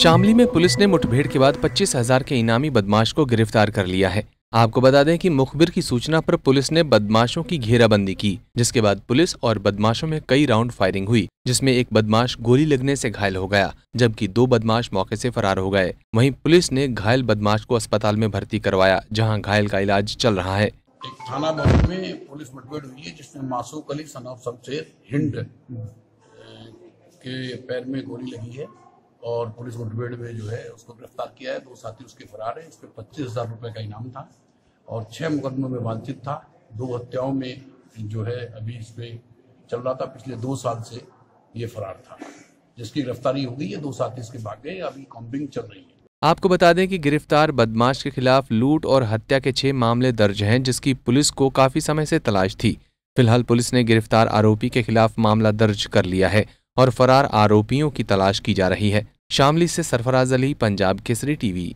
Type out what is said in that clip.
शामली में पुलिस ने मुठभेड़ के बाद पच्चीस हजार के इनामी बदमाश को गिरफ्तार कर लिया है आपको बता दें कि मुखबिर की सूचना पर पुलिस ने बदमाशों की घेराबंदी की जिसके बाद पुलिस और बदमाशों में कई राउंड फायरिंग हुई जिसमें एक बदमाश गोली लगने से घायल हो गया जबकि दो बदमाश मौके से फरार हो गए वहीं पुलिस ने घायल बदमाश को अस्पताल में भर्ती करवाया जहां घायल का इलाज चल रहा है थाना भवन में पुलिस मुठभेड़ हुई है जिसमें मासूक अली सनाफ हिंड के पैर में गोली लगी है और पुलिस मुठभेड़ में जो है उसको गिरफ्तार किया है दो साथी उसके फरार है उस पर पच्चीस हजार रुपये का इनाम था और छः मुकदमों में वांछित था दो हत्याओं में जो है अभी इस पर चल रहा था पिछले दो साल से ये फरार था जिसकी गिरफ्तारी हो गई है दो साथी इसके भाग गए अभी कॉम्बिंग चल रही है आपको बता दें कि गिरफ्तार बदमाश के खिलाफ लूट और हत्या के छह मामले दर्ज हैं जिसकी पुलिस को काफी समय से तलाश थी फिलहाल पुलिस ने गिरफ्तार आरोपी के खिलाफ मामला दर्ज कर लिया है और फरार आरोपियों की तलाश की जा रही है शामली से सरफराज अली पंजाब केसरी टीवी